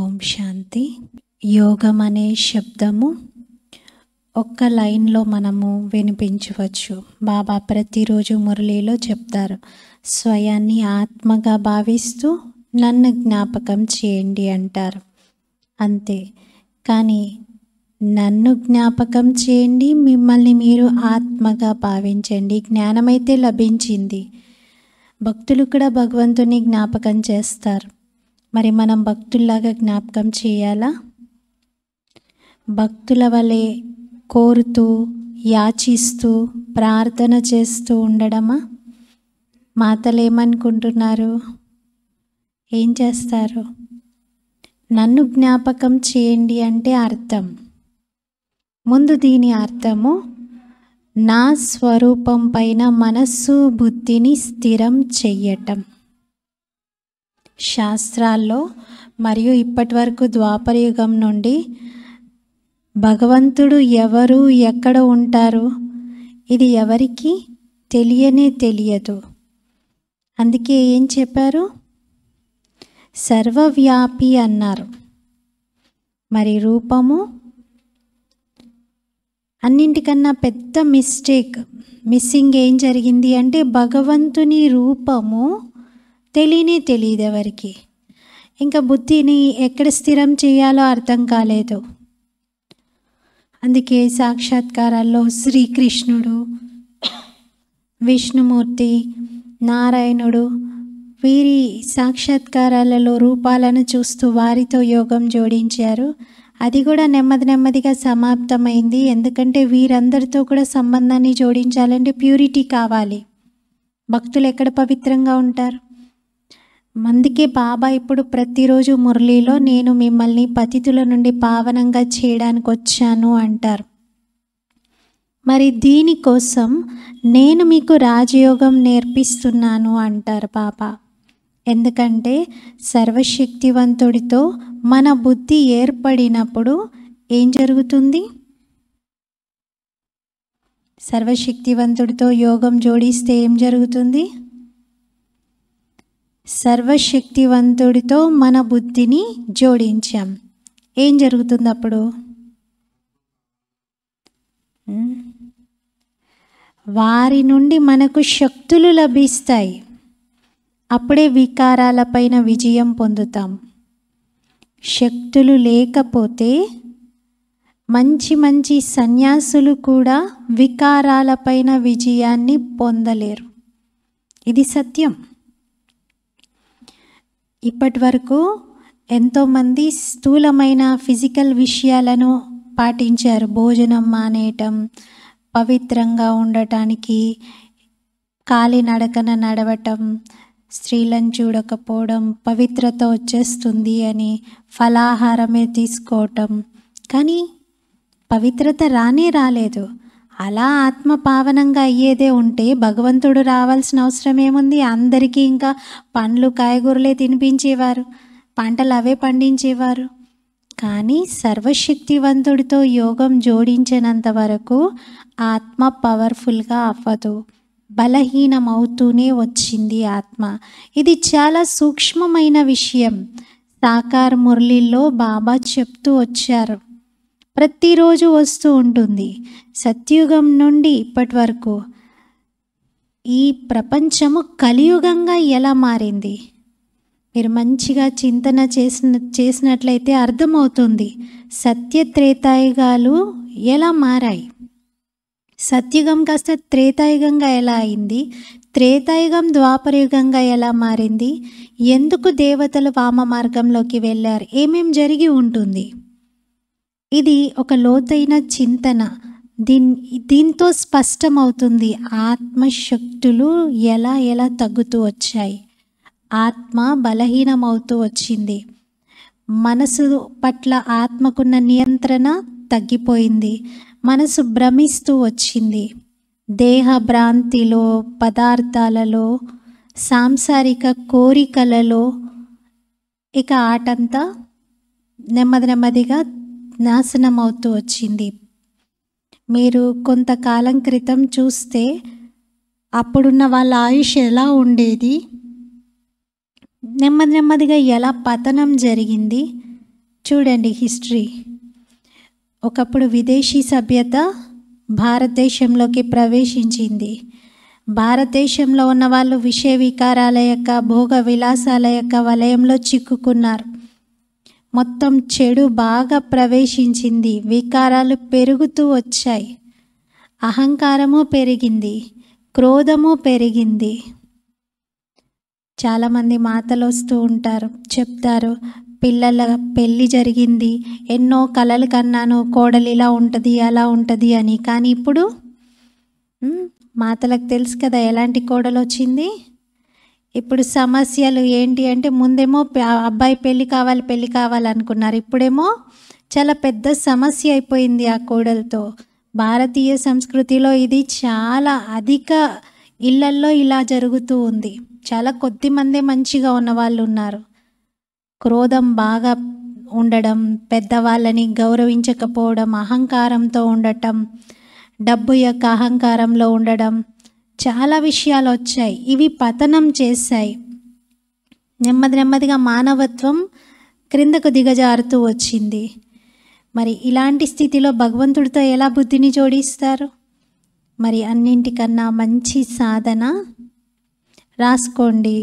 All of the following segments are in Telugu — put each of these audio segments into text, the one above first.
ఓం శాంతి యోగం అనే శబ్దము ఒక్క లైన్లో మనము వినిపించవచ్చు బాబా ప్రతిరోజు మురళీలో చెప్తారు స్వయాన్ని ఆత్మగా భావిస్తూ నన్ను జ్ఞాపకం చేయండి అంటారు అంతే కానీ నన్ను జ్ఞాపకం చేయండి మిమ్మల్ని మీరు ఆత్మగా భావించండి జ్ఞానమైతే లభించింది భక్తులు కూడా భగవంతుని జ్ఞాపకం చేస్తారు మరి మనం భక్తుల్లాగా జ్ఞాపకం చేయాలా భక్తుల వలె కోరుతూ యాచిస్తూ ప్రార్థన చేస్తూ ఉండడమా మాతలు ఏమనుకుంటున్నారు ఏం చేస్తారు నన్ను జ్ఞాపకం చేయండి అంటే అర్థం ముందు దీని అర్థము నా స్వరూపం పైన మనస్సు బుద్ధిని స్థిరం చెయ్యటం శాస్త్రాల్లో మరియు ఇప్పటి వరకు ద్వాపరయుగం నుండి భగవంతుడు ఎవరు ఎక్కడ ఉంటారు ఇది ఎవరికి తెలియనే తెలియదు అందుకే ఏం చెప్పారు సర్వవ్యాపి అన్నారు మరి రూపము అన్నింటికన్నా పెద్ద మిస్టేక్ మిస్సింగ్ ఏం జరిగింది అంటే భగవంతుని రూపము తెలియనే తెలియదు ఎవరికి ఇంకా బుద్ధిని ఎక్కడ స్థిరం చేయాలో అర్థం కాలేదు అందుకే సాక్షాత్కారాల్లో శ్రీకృష్ణుడు విష్ణుమూర్తి నారాయణుడు వీరి సాక్షాత్కారాలలో రూపాలను చూస్తూ వారితో యోగం జోడించారు అది కూడా నెమ్మది నెమ్మదిగా సమాప్తమైంది ఎందుకంటే వీరందరితో కూడా సంబంధాన్ని జోడించాలంటే ప్యూరిటీ కావాలి భక్తులు ఎక్కడ పవిత్రంగా ఉంటారు అందుకే బాబా ఇప్పుడు ప్రతిరోజు మురళిలో నేను మిమ్మల్ని పతితుల నుండి పావనంగా చేయడానికి వచ్చాను అంటారు మరి దీనికోసం నేను మీకు రాజయోగం నేర్పిస్తున్నాను అంటారు బాబా ఎందుకంటే సర్వశక్తివంతుడితో మన బుద్ధి ఏర్పడినప్పుడు ఏం జరుగుతుంది సర్వశక్తివంతుడితో యోగం జోడిస్తే ఏం జరుగుతుంది సర్వశక్తివంతుడితో మన బుద్ధిని జోడించాం ఏం జరుగుతుంది అప్పుడు వారి నుండి మనకు శక్తులు లభిస్తాయి అప్పుడే వికారాలపైన విజయం పొందుతాం శక్తులు లేకపోతే మంచి మంచి సన్యాసులు కూడా వికారాలపైన విజయాన్ని పొందలేరు ఇది సత్యం ఇప్పటి వరకు ఎంతోమంది స్థూలమైన ఫిజికల్ విషయాలను పాటించారు భోజనం మానేయటం పవిత్రంగా ఉండటానికి కాలినడకన నడవటం స్త్రీలను చూడకపోవడం పవిత్రత వచ్చేస్తుంది అని ఫలాహారమే తీసుకోవటం కానీ పవిత్రత రానే రాలేదు అలా ఆత్మ పావనంగా అయ్యేదే ఉంటే భగవంతుడు రావాల్సిన అవసరం ఏముంది అందరికీ ఇంకా పండ్లు కాయగూరలే తినిపించేవారు పంటలు అవే పండించేవారు కానీ సర్వశక్తివంతుడితో యోగం జోడించినంత వరకు ఆత్మ పవర్ఫుల్గా అవ్వదు బలహీనమవుతూనే వచ్చింది ఆత్మ ఇది చాలా సూక్ష్మమైన విషయం సాకార్ మురళిలో బాబా చెప్తూ వచ్చారు ప్రతిరోజు వస్తూ ఉంటుంది సత్యుగం నుండి ఇప్పటి వరకు ఈ ప్రపంచము కలియుగంగా ఎలా మారింది మీరు మంచిగా చింతన చేసిన చేసినట్లయితే అర్థమవుతుంది సత్య త్రేతాయుగాలు ఎలా మారాయి సత్యుగం కాస్త త్రేతాయుగంగా ఎలా అయింది త్రేతాయుగం ద్వాపరయుగంగా ఎలా మారింది ఎందుకు దేవతలు వామ మార్గంలోకి వెళ్ళారు ఏమేం జరిగి ఉంటుంది ఇది ఒక లోతైన చింతన దీన్ దీంతో స్పష్టమవుతుంది ఆత్మశక్తులు ఎలా ఎలా తగ్గుతూ వచ్చాయి ఆత్మ బలహీనమవుతూ వచ్చింది మనసు పట్ల ఆత్మకున్న నియంత్రణ తగ్గిపోయింది మనసు భ్రమిస్తూ వచ్చింది దేహ భ్రాంతిలో పదార్థాలలో సాంసారిక కోరికలలో ఇక ఆటంతా నెమ్మది నెమ్మదిగా నాశనం అవుతూ వచ్చింది మీరు కొంతకాలం క్రితం చూస్తే అప్పుడున్న వాళ్ళ ఆయుష్ ఎలా ఉండేది నెమ్మది నెమ్మదిగా ఎలా పతనం జరిగింది చూడండి హిస్టరీ ఒకప్పుడు విదేశీ సభ్యత భారతదేశంలోకి ప్రవేశించింది భారతదేశంలో ఉన్న వాళ్ళు విషయ వికారాల యొక్క భోగ విలాసాల యొక్క వలయంలో చిక్కుకున్నారు మొత్తం చెడు బాగా ప్రవేశించింది వికారాలు పెరుగుతూ వచ్చాయి అహంకారము పెరిగింది క్రోధము పెరిగింది చాలామంది మాటలు వస్తూ ఉంటారు చెప్తారు పిల్లల పెళ్ళి జరిగింది ఎన్నో కలలు కన్నాను కోడలు ఇలా ఉంటుంది అలా ఉంటుంది అని కానీ ఇప్పుడు మాతలకు తెలుసు కదా ఎలాంటి కోడలు వచ్చింది ఇప్పుడు సమస్యలు ఏంటి అంటే ముందేమో అబ్బాయి పెళ్ళి కావాలి పెళ్ళి కావాలనుకున్నారు ఇప్పుడేమో చాలా పెద్ద సమస్య అయిపోయింది ఆ కోడలతో భారతీయ సంస్కృతిలో ఇది చాలా అధిక ఇళ్లల్లో ఇలా జరుగుతూ ఉంది చాలా కొద్ది మందే మంచిగా ఉన్నవాళ్ళు ఉన్నారు క్రోధం బాగా ఉండడం పెద్దవాళ్ళని గౌరవించకపోవడం అహంకారంతో ఉండటం డబ్బు యొక్క అహంకారంలో ఉండడం చాలా విషయాలు వచ్చాయి ఇవి పతనం చేశాయి నెమ్మది నెమ్మదిగా మానవత్వం క్రిందకు దిగజారుతూ వచ్చింది మరి ఇలాంటి స్థితిలో భగవంతుడితో ఎలా బుద్ధిని జోడిస్తారు మరి అన్నింటికన్నా మంచి సాధన రాసుకోండి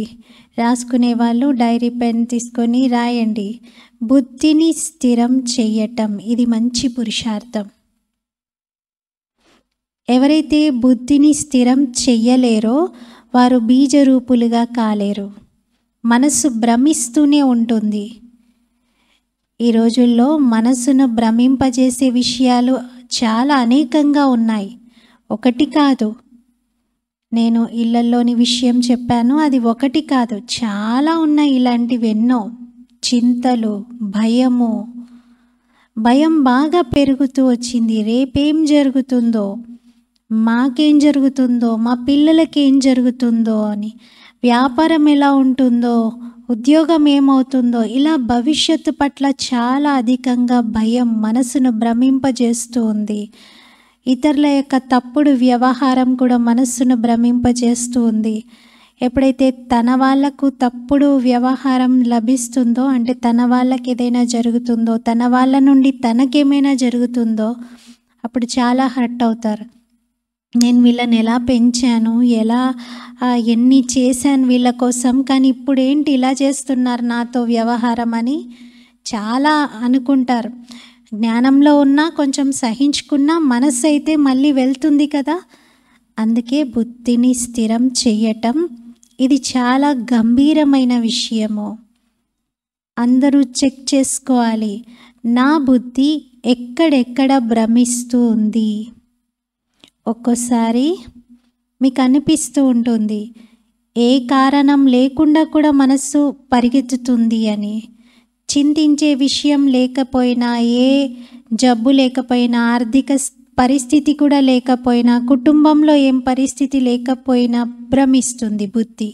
రాసుకునే వాళ్ళు డైరీ పెన్ తీసుకొని రాయండి బుద్ధిని స్థిరం చేయటం ఇది మంచి పురుషార్థం ఎవరైతే బుద్ధిని స్థిరం చెయ్యలేరో వారు బీజరూపులుగా కాలేరు మనసు భ్రమిస్తూనే ఉంటుంది ఈ రోజుల్లో మనసును భ్రమింపజేసే విషయాలు చాలా అనేకంగా ఉన్నాయి ఒకటి కాదు నేను ఇళ్ళల్లోని విషయం చెప్పాను అది ఒకటి కాదు చాలా ఉన్నాయి ఇలాంటివి ఎన్నో చింతలు భయము భయం బాగా పెరుగుతూ వచ్చింది రేపేం జరుగుతుందో మాకేం జరుగుతుందో మా పిల్లలకి ఏం జరుగుతుందో అని వ్యాపారం ఎలా ఉంటుందో ఉద్యోగం ఏమవుతుందో ఇలా భవిష్యత్తు పట్ల చాలా అధికంగా భయం మనసును భ్రమింపజేస్తూ ఉంది ఇతరుల యొక్క తప్పుడు వ్యవహారం కూడా మనస్సును భ్రమింపజేస్తూ ఉంది ఎప్పుడైతే తన వాళ్ళకు తప్పుడు వ్యవహారం లభిస్తుందో అంటే తన వాళ్ళకి ఏదైనా జరుగుతుందో తన వాళ్ళ నుండి తనకేమైనా జరుగుతుందో అప్పుడు చాలా హర్ట్ అవుతారు నేను వీళ్ళని ఎలా పెంచాను ఎలా ఎన్ని చేశాను వీళ్ళ కోసం కానీ ఇప్పుడు ఏంటి ఇలా చేస్తున్నారు నాతో వ్యవహారం అని చాలా అనుకుంటారు జ్ఞానంలో ఉన్నా కొంచెం సహించుకున్నా మనసు అయితే మళ్ళీ వెళ్తుంది కదా అందుకే బుద్ధిని స్థిరం చేయటం ఇది చాలా గంభీరమైన విషయము అందరూ చెక్ చేసుకోవాలి నా బుద్ధి ఎక్కడెక్కడ భ్రమిస్తూ ఉంది ఒక్కోసారి మీకు అనిపిస్తూ ఉంటుంది ఏ కారణం లేకుండా కూడా మనస్సు పరిగెత్తుతుంది అని చింతించే విషయం లేకపోయినా ఏ జబ్బు లేకపోయినా ఆర్థిక పరిస్థితి కూడా లేకపోయినా కుటుంబంలో ఏం పరిస్థితి లేకపోయినా భ్రమిస్తుంది బుద్ధి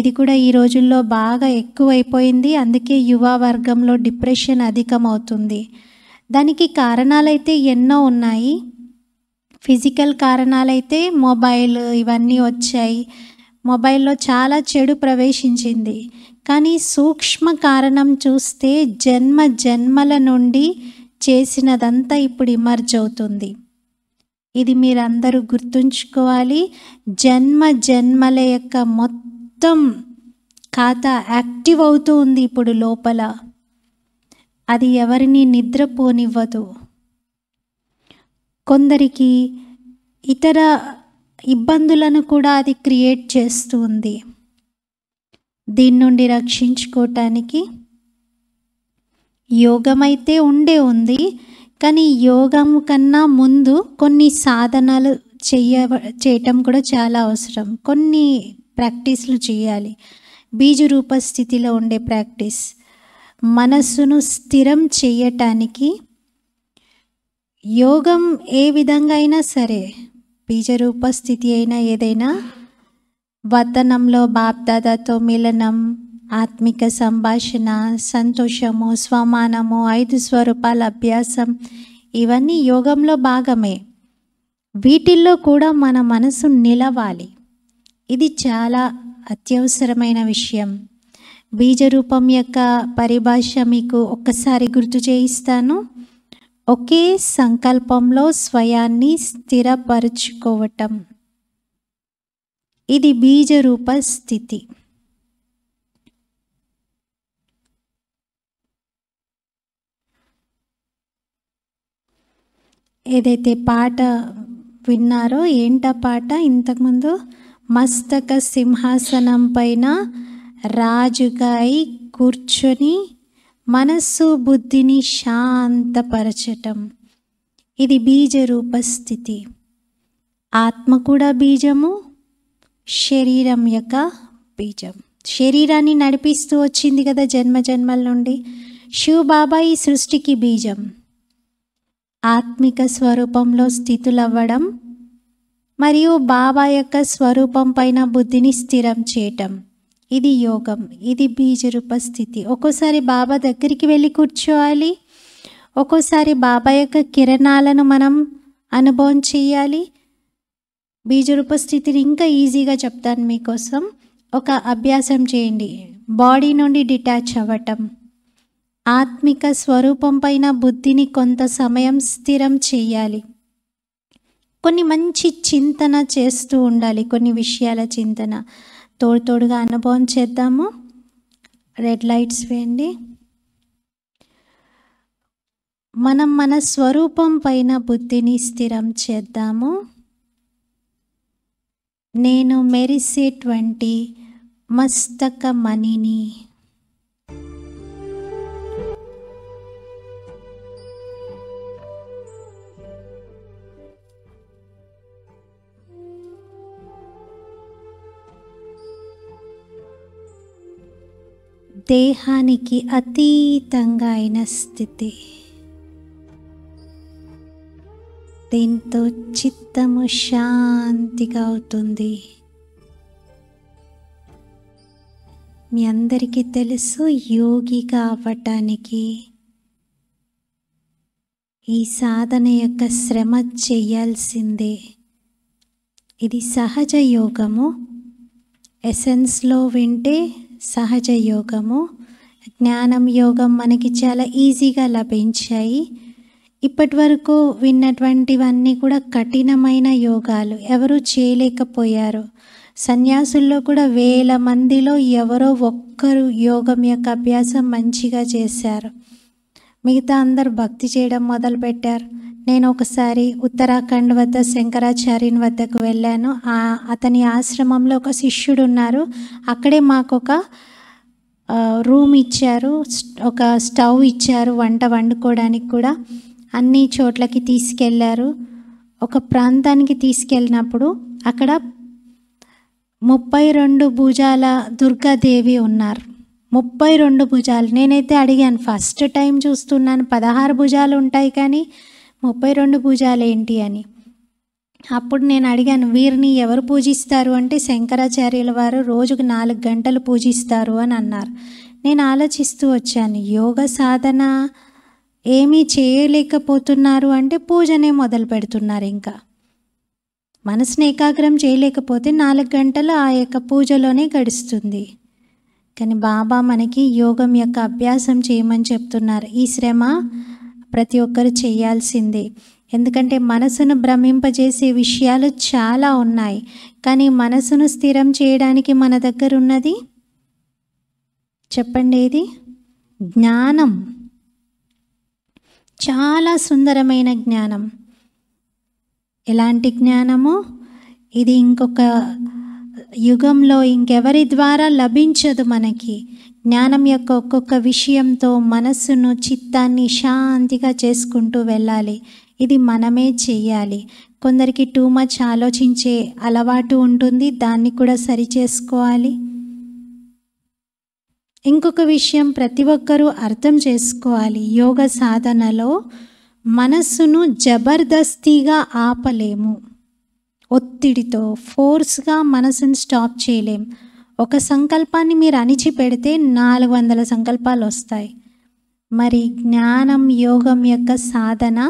ఇది కూడా ఈ రోజుల్లో బాగా ఎక్కువైపోయింది అందుకే యువ వర్గంలో డిప్రెషన్ అధికమవుతుంది దానికి కారణాలైతే ఎన్నో ఉన్నాయి ఫిజికల్ కారణాలైతే మొబైల్ ఇవన్నీ వచ్చాయి మొబైల్లో చాలా చెడు ప్రవేశించింది కానీ సూక్ష్మ కారణం చూస్తే జన్మ జన్మల నుండి చేసినదంతా ఇప్పుడు ఇమర్జ్ అవుతుంది ఇది మీరందరూ గుర్తుంచుకోవాలి జన్మ జన్మల యొక్క మొత్తం ఖాతా యాక్టివ్ అవుతూ ఉంది ఇప్పుడు లోపల అది ఎవరిని నిద్రపోనివ్వదు కొందరికి ఇతర ఇబ్బందులను కూడా అది క్రియేట్ చేస్తుంది దీని నుండి రక్షించుకోవటానికి యోగమైతే ఉండే ఉంది కానీ యోగం కన్నా ముందు కొన్ని సాధనలు చెయ్య చేయటం కూడా చాలా అవసరం కొన్ని ప్రాక్టీస్లు చేయాలి బీజరూపస్థితిలో స్థితిలో ఉండే ప్రాక్టీస్ మనస్సును స్థిరం చేయటానికి యోగం ఏ విధంగా అయినా సరే బీజరూపస్థితి అయినా ఏదైనా వతనంలో బాప్దాదాతో మిలనం ఆత్మిక సంభాషణ సంతోషము స్వమానము ఐదు స్వరూపాల అభ్యాసం ఇవన్నీ యోగంలో భాగమే వీటిల్లో కూడా మన మనసు నిలవాలి ఇది చాలా అత్యవసరమైన విషయం బీజరూపం యొక్క పరిభాష మీకు ఒక్కసారి గుర్తు చేయిస్తాను ఒకే సంకల్పంలో స్వయాన్ని స్థిరపరుచుకోవటం ఇది బీజరూప స్థితి ఏదైతే పాట విన్నారో ఏంట పాట ఇంతకుముందు మస్తక సింహాసనం పైన రాజుగాయి కూర్చొని మనస్సు బుద్ధిని శాంతపరచటం ఇది బీజరూపస్థితి స్థితి ఆత్మ కూడా బీజము శరీరం యొక్క బీజం శరీరాన్ని నడిపిస్తూ వచ్చింది కదా జన్మ జన్మల నుండి శివ బాబా ఈ సృష్టికి బీజం ఆత్మిక స్వరూపంలో స్థితులవ్వడం మరియు బాబా యొక్క స్వరూపం పైన బుద్ధిని స్థిరం చేయటం ఇది యోగం ఇది బీజరూప స్థితి ఒక్కోసారి బాబా దగ్గరికి వెళ్ళి కూర్చోవాలి ఒక్కోసారి బాబా యొక్క కిరణాలను మనం అనుభవం చేయాలి బీజరూప స్థితిని ఇంకా ఈజీగా చెప్తాను మీకోసం ఒక అభ్యాసం చేయండి బాడీ నుండి డిటాచ్ అవ్వటం ఆత్మిక స్వరూపం పైన బుద్ధిని కొంత సమయం స్థిరం చేయాలి కొన్ని మంచి చింతన చేస్తూ ఉండాలి కొన్ని విషయాల చింతన తోడు తోడుగా అనుభవం చేద్దాము రెడ్ లైట్స్ వేయండి మనం మన స్వరూపం పైన బుద్ధిని స్థిరం చేద్దాము నేను మెరిసేటువంటి మస్తక మణిని దేహానికి అతీతంగా అయిన స్థితి దీంతో చిత్తము శాంతిగా అవుతుంది మీ అందరికీ తెలుసు యోగి కావటానికి ఈ సాధన యొక్క శ్రమ చేయాల్సిందే ఇది సహజ యోగము ఎసెన్స్లో వింటే సహజ యోగము జ్ఞానం యోగం మనకి చాలా ఈజీగా లభించాయి ఇప్పటి వరకు విన్నటువంటివన్నీ కూడా కఠినమైన యోగాలు ఎవరు చేయలేకపోయారు సన్యాసుల్లో కూడా వేల మందిలో ఎవరో ఒక్కరు యోగం యొక్క అభ్యాసం మంచిగా చేశారు మిగతా అందరు భక్తి చేయడం మొదలుపెట్టారు నేను ఒకసారి ఉత్తరాఖండ్ వద్ద శంకరాచార్యుని వద్దకు వెళ్ళాను అతని ఆశ్రమంలో ఒక శిష్యుడు ఉన్నారు అక్కడే మాకు ఒక రూమ్ ఇచ్చారు ఒక స్టవ్ ఇచ్చారు వంట వండుకోవడానికి కూడా అన్ని చోట్లకి తీసుకెళ్లారు ఒక ప్రాంతానికి తీసుకెళ్ళినప్పుడు అక్కడ ముప్పై రెండు భుజాల దుర్గాదేవి ఉన్నారు ముప్పై రెండు భుజాలు నేనైతే అడిగాను ఫస్ట్ టైం చూస్తున్నాను పదహారు భుజాలు ఉంటాయి కానీ ముప్పై రెండు భుజాలేంటి అని అప్పుడు నేను అడిగాను వీరిని ఎవరు పూజిస్తారు అంటే శంకరాచార్యుల వారు రోజుకు నాలుగు గంటలు పూజిస్తారు అని అన్నారు నేను ఆలోచిస్తూ వచ్చాను యోగ సాధన ఏమీ చేయలేకపోతున్నారు అంటే పూజనే మొదలు పెడుతున్నారు ఇంకా మనసుని ఏకాగ్రం చేయలేకపోతే నాలుగు గంటలు ఆ యొక్క పూజలోనే గడుస్తుంది కానీ బాబా మనకి యోగం యొక్క అభ్యాసం చేయమని చెప్తున్నారు ఈ శ్రమ ప్రతి ఒక్కరు చేయాల్సిందే ఎందుకంటే మనసును భ్రమింపజేసే విషయాలు చాలా ఉన్నాయి కానీ మనసును స్థిరం చేయడానికి మన దగ్గర ఉన్నది చెప్పండి ఏది జ్ఞానం చాలా సుందరమైన జ్ఞానం ఎలాంటి జ్ఞానము ఇది ఇంకొక యుగంలో ఇంకెవరి ద్వారా లభించదు మనకి జ్ఞానం యొక్క ఒక్కొక్క విషయంతో మనస్సును చిత్తాన్ని శాంతిగా చేసుకుంటూ వెళ్ళాలి ఇది మనమే చేయాలి కొందరికి టూ మచ్ ఆలోచించే అలవాటు ఉంటుంది దాన్ని కూడా సరి చేసుకోవాలి ఇంకొక విషయం ప్రతి ఒక్కరూ అర్థం చేసుకోవాలి యోగ సాధనలో మనస్సును జబర్దస్తిగా ఆపలేము ఒత్తిడితో ఫోర్స్గా మనసుని స్టాప్ చేయలేం ఒక సంకల్పాన్ని మీరు అణిచి పెడితే నాలుగు వందల సంకల్పాలు వస్తాయి మరి జ్ఞానం యోగం యొక్క సాధన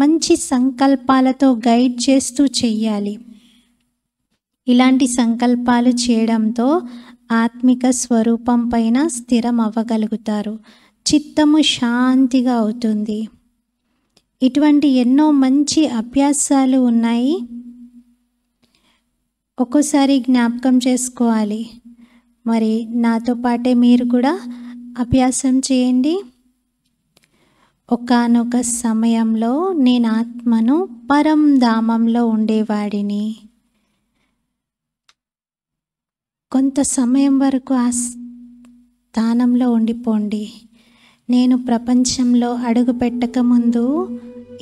మంచి సంకల్పాలతో గైడ్ చేస్తూ చెయ్యాలి ఇలాంటి సంకల్పాలు చేయడంతో ఆత్మిక స్వరూపం పైన స్థిరం అవ్వగలుగుతారు చిత్తము శాంతిగా అవుతుంది ఇటువంటి ఎన్నో మంచి అభ్యాసాలు ఉన్నాయి ఒక్కోసారి జ్ఞాపకం చేసుకోవాలి మరి నాతో పాటే మీరు కూడా అభ్యాసం చేయండి ఒకనొక సమయంలో నేను ఆత్మను పరం ధామంలో ఉండేవాడిని కొంత సమయం వరకు ఆ స్థానంలో ఉండిపోండి నేను ప్రపంచంలో అడుగు పెట్టకముందు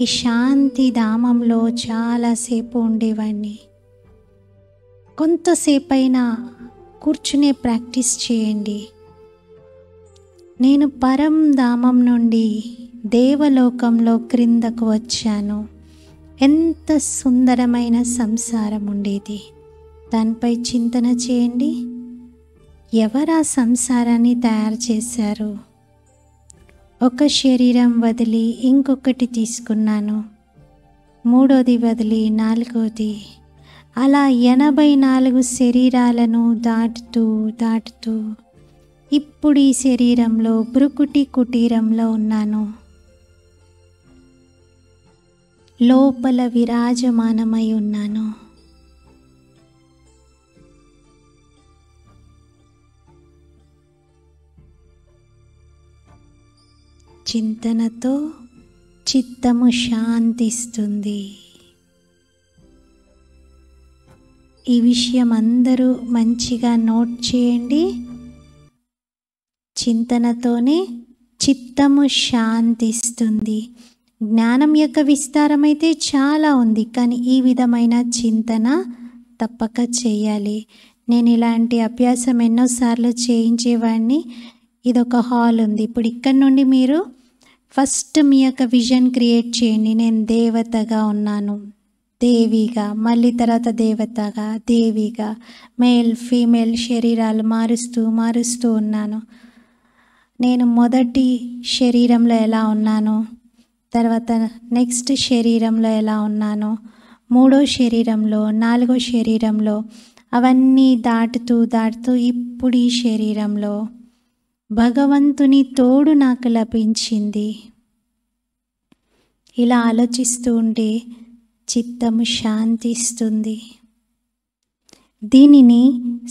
ఈ శాంతి ధామంలో చాలాసేపు ఉండేవాడిని కొంతసేపైనా కూర్చునే ప్రాక్టీస్ చేయండి నేను పరం ధామం నుండి దేవలోకంలో క్రిందకు వచ్చాను ఎంత సుందరమైన సంసారం ఉండేది దానిపై చింతన చేయండి ఎవరా సంసారాన్ని తయారు చేశారు ఒక శరీరం వదిలి ఇంకొకటి తీసుకున్నాను మూడోది వదిలి నాలుగోది అలా ఎనభై నాలుగు శరీరాలను దాటుతూ దాటుతూ ఇప్పుడు ఈ శరీరంలో బ్రుకుటి కుటీరంలో ఉన్నాను లోపల విరాజమానమై ఉన్నాను చింతనతో చిత్తము శాంతిస్తుంది ఈ విషయం అందరూ మంచిగా నోట్ చేయండి చింతనతోనే చిత్తము శాంతిస్తుంది జ్ఞానం యొక్క విస్తారం అయితే చాలా ఉంది కానీ ఈ విధమైన చింతన తప్పక చేయాలి నేను ఇలాంటి అభ్యాసం ఎన్నోసార్లు చేయించేవాడిని ఇదొక హాల్ ఉంది ఇప్పుడు ఇక్కడ నుండి మీరు ఫస్ట్ మీ యొక్క విజన్ క్రియేట్ చేయండి నేను దేవతగా ఉన్నాను దేవిగా మళ్ళీ తర్వాత దేవతగా దేవిగా మేల్ ఫీమేల్ శరీరాలు మారుస్తూ మారుస్తూ ఉన్నాను నేను మొదటి శరీరంలో ఎలా ఉన్నాను తర్వాత నెక్స్ట్ శరీరంలో ఎలా ఉన్నాను మూడో శరీరంలో నాలుగో శరీరంలో అవన్నీ దాటుతూ దాటుతూ ఇప్పుడు ఈ శరీరంలో భగవంతుని తోడు నాకు లభించింది ఇలా ఆలోచిస్తూ ఉంటే చిత్తము శాంతిస్తుంది దీనిని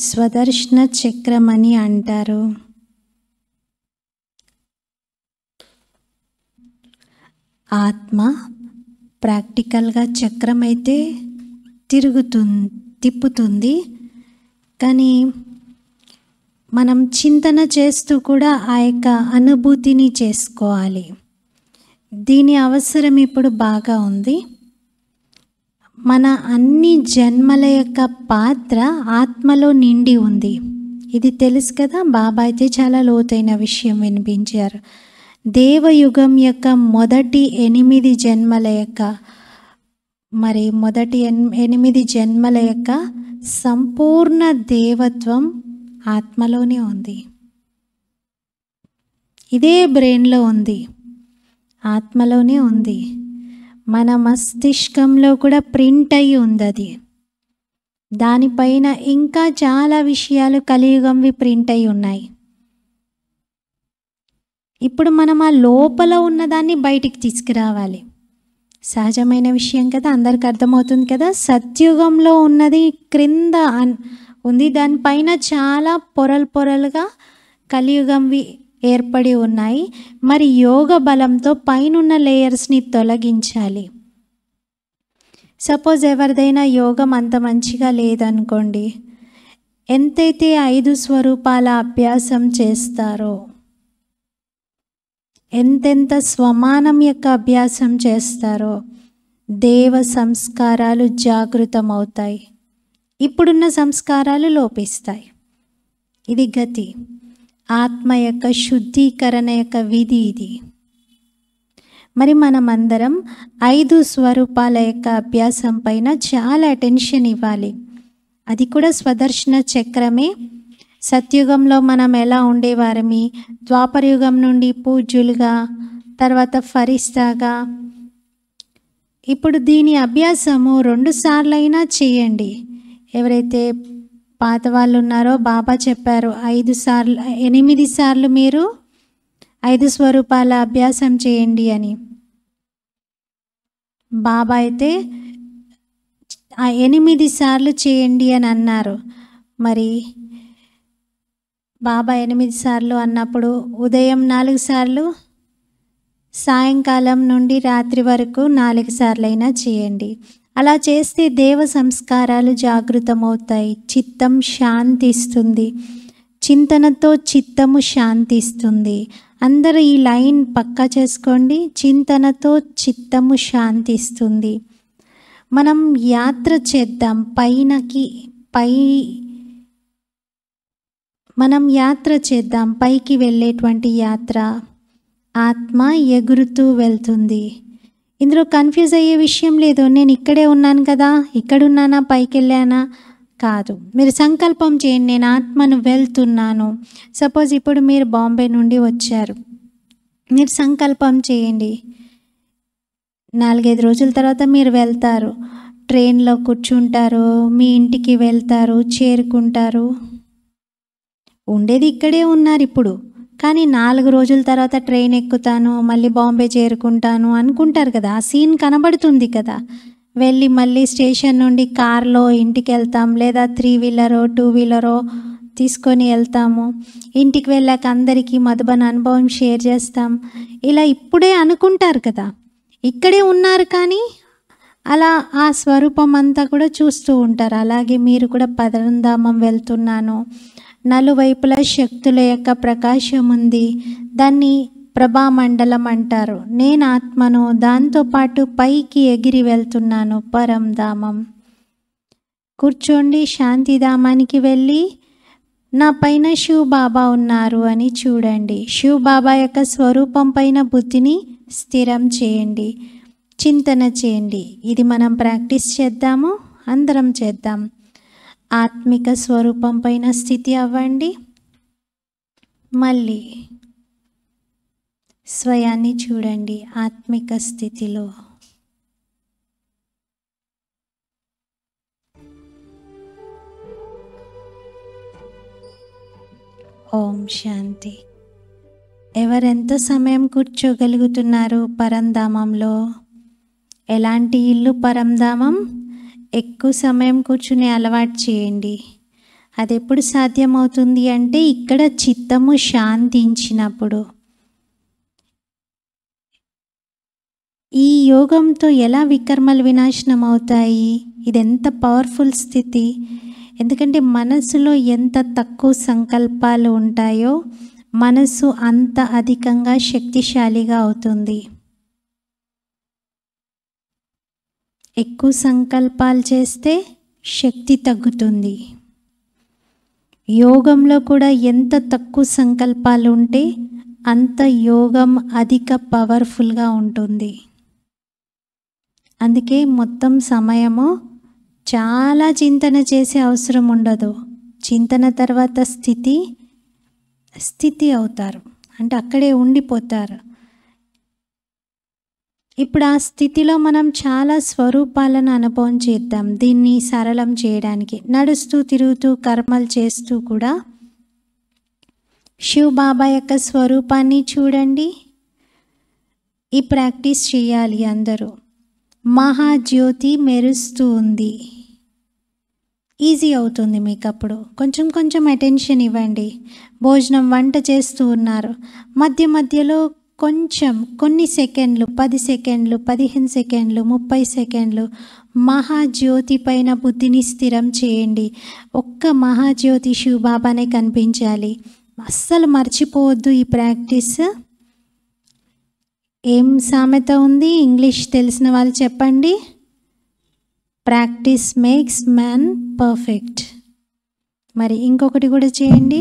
స్వదర్శన చక్రమని అంటారు ఆత్మ ప్రాక్టికల్గా చక్రం అయితే తిరుగుతుంది తిప్పుతుంది కానీ మనం చింతన చేస్తూ కూడా ఆ యొక్క అనుభూతిని చేసుకోవాలి దీని అవసరం ఇప్పుడు బాగా ఉంది మన అన్ని జన్మల యొక్క పాత్ర ఆత్మలో నిండి ఉంది ఇది తెలుసు కదా బాబా అయితే చాలా లోతైన విషయం వినిపించారు దేవయుగం యొక్క మొదటి ఎనిమిది జన్మల యొక్క మరి మొదటి ఎనిమిది జన్మల యొక్క సంపూర్ణ దేవత్వం ఆత్మలోనే ఉంది ఇదే బ్రెయిన్లో ఉంది ఆత్మలోనే ఉంది మన మస్తిష్కంలో కూడా ప్రింట్ అయి ఉంది అది దానిపైన ఇంకా చాలా విషయాలు కలియుగంవి ప్రింట్ అయి ఉన్నాయి ఇప్పుడు మనం ఆ లోపల ఉన్నదాన్ని బయటికి తీసుకురావాలి సహజమైన విషయం కదా అందరికి అర్థమవుతుంది కదా సత్యుగంలో ఉన్నది క్రింద ఉంది దానిపైన చాలా పొరలు పొరలుగా కలియుగంవి ఏర్పడి ఉన్నాయి మరి యోగ బలంతో పైనున్న లేయర్స్ని తొలగించాలి సపోజ్ ఎవరిదైనా యోగం అంత మంచిగా లేదనుకోండి ఎంతైతే ఐదు స్వరూపాల అభ్యాసం చేస్తారో ఎంతెంత స్వమానం యొక్క అభ్యాసం చేస్తారో దేవ సంస్కారాలు జాగృతమవుతాయి ఇప్పుడున్న సంస్కారాలు లోపిస్తాయి ఇది గతి ఆత్మ యొక్క శుద్ధీకరణ యొక్క విధి ఇది మరి మనమందరం ఐదు స్వరూపాల యొక్క అభ్యాసం పైన చాలా అటెన్షన్ ఇవ్వాలి అది కూడా స్వదర్శన చక్రమే సత్యుగంలో మనం ఎలా ఉండేవారమి ద్వాపరయుగం నుండి పూజ్యులుగా తర్వాత ఫరిస్తాగా ఇప్పుడు దీని అభ్యాసము రెండుసార్లైనా చేయండి ఎవరైతే పాత వాళ్ళు ఉన్నారో బాబా చెప్పారు ఐదు సార్లు ఎనిమిది సార్లు మీరు ఐదు స్వరూపాల అభ్యాసం చేయండి అని బాబా అయితే ఆ ఎనిమిది సార్లు చేయండి అని అన్నారు మరి బాబా ఎనిమిది సార్లు అన్నప్పుడు ఉదయం నాలుగు సార్లు సాయంకాలం నుండి రాత్రి వరకు నాలుగు సార్లైనా చేయండి అలా చేస్తే దేవ సంస్కారాలు జాగృతమవుతాయి చిత్తం శాంతిస్తుంది చింతనతో చిత్తము శాంతిస్తుంది అందరు ఈ లైన్ పక్కా చేసుకోండి చింతనతో చిత్తము శాంతిస్తుంది మనం యాత్ర చేద్దాం పైనకి పై మనం యాత్ర చేద్దాం పైకి వెళ్ళేటువంటి యాత్ర ఆత్మ ఎగురుతూ వెళ్తుంది ఇందులో కన్ఫ్యూజ్ అయ్యే విషయం లేదు నేను ఇక్కడే ఉన్నాను కదా ఇక్కడున్నానా పైకి వెళ్ళానా కాదు మీరు సంకల్పం చేయండి నేను ఆత్మను వెళ్తున్నాను సపోజ్ ఇప్పుడు మీరు బాంబే నుండి వచ్చారు మీరు సంకల్పం చేయండి నాలుగైదు రోజుల తర్వాత మీరు వెళ్తారు ట్రైన్లో కూర్చుంటారు మీ ఇంటికి వెళ్తారు చేరుకుంటారు ఉండేది ఇక్కడే ఉన్నారు ఇప్పుడు కానీ నాలుగు రోజుల తర్వాత ట్రైన్ ఎక్కుతాను మళ్ళీ బాంబే చేరుకుంటాను అనుకుంటారు కదా ఆ సీన్ కనబడుతుంది కదా వెళ్ళి మళ్ళీ స్టేషన్ నుండి కార్లో ఇంటికి వెళ్తాం లేదా త్రీ వీలరో టూ వీలరో తీసుకొని వెళ్తాము ఇంటికి వెళ్ళాక అందరికీ మధుబన్ అనుభవం షేర్ చేస్తాం ఇలా ఇప్పుడే అనుకుంటారు కదా ఇక్కడే ఉన్నారు కానీ అలా ఆ స్వరూపం అంతా కూడా చూస్తూ ఉంటారు అలాగే మీరు కూడా పదరంధామం వెళ్తున్నాను నలువైపుల శక్తుల యొక్క ప్రకాశం ఉంది దాన్ని ప్రభామండలం అంటారు నేను ఆత్మను దాంతోపాటు పైకి ఎగిరి వెళ్తున్నాను పరంధామం కూర్చోండి శాంతిధామానికి వెళ్ళి నా పైన బాబా ఉన్నారు అని చూడండి బాబా యొక్క స్వరూపం పైన బుద్ధిని స్థిరం చేయండి చింతన చేయండి ఇది మనం ప్రాక్టీస్ చేద్దాము అందరం చేద్దాం ఆత్మిక స్వరూపం పైన స్థితి అవ్వండి మళ్ళీ స్వయాన్ని చూడండి ఆత్మిక స్థితిలో ఓం శాంతి ఎవరెంత సమయం కూర్చోగలుగుతున్నారు పరంధామంలో ఎలాంటి ఇల్లు పరంధామం ఎక్కువ సమయం కూర్చునే అలవాటు చేయండి అది ఎప్పుడు సాధ్యమవుతుంది అంటే ఇక్కడ చిత్తము శాంతించినప్పుడు ఈ యోగంతో ఎలా వికర్మలు వినాశనం అవుతాయి ఇది ఎంత పవర్ఫుల్ స్థితి ఎందుకంటే మనసులో ఎంత తక్కువ సంకల్పాలు ఉంటాయో మనసు అంత అధికంగా శక్తిశాలిగా అవుతుంది ఎక్కువ సంకల్పాలు చేస్తే శక్తి తగ్గుతుంది యోగంలో కూడా ఎంత తక్కువ సంకల్పాలు ఉంటే అంత యోగం అధిక పవర్ఫుల్గా ఉంటుంది అందుకే మొత్తం సమయము చాలా చింతన చేసే అవసరం ఉండదు చింతన తర్వాత స్థితి స్థితి అవుతారు అంటే అక్కడే ఉండిపోతారు ఇప్పుడు ఆ స్థితిలో మనం చాలా స్వరూపాలను అనుభవం చేద్దాం దీన్ని సరళం చేయడానికి నడుస్తూ తిరుగుతూ కర్మలు చేస్తూ కూడా శివ బాబా యొక్క స్వరూపాన్ని చూడండి ఈ ప్రాక్టీస్ చేయాలి అందరూ మహాజ్యోతి మెరుస్తూ ఉంది ఈజీ అవుతుంది మీకు అప్పుడు కొంచెం కొంచెం అటెన్షన్ ఇవ్వండి భోజనం వంట చేస్తూ ఉన్నారు మధ్య మధ్యలో కొంచెం కొన్ని సెకండ్లు పది సెకండ్లు పదిహేను సెకండ్లు ముప్పై సెకండ్లు మహాజ్యోతి పైన బుద్ధిని స్థిరం చేయండి ఒక్క మహాజ్యోతి శివబాబానే కనిపించాలి అస్సలు మర్చిపోవద్దు ఈ ప్రాక్టీస్ ఏం సామెత ఉంది ఇంగ్లీష్ తెలిసిన వాళ్ళు చెప్పండి ప్రాక్టీస్ మేక్స్ మ్యాన్ పర్ఫెక్ట్ మరి ఇంకొకటి కూడా చేయండి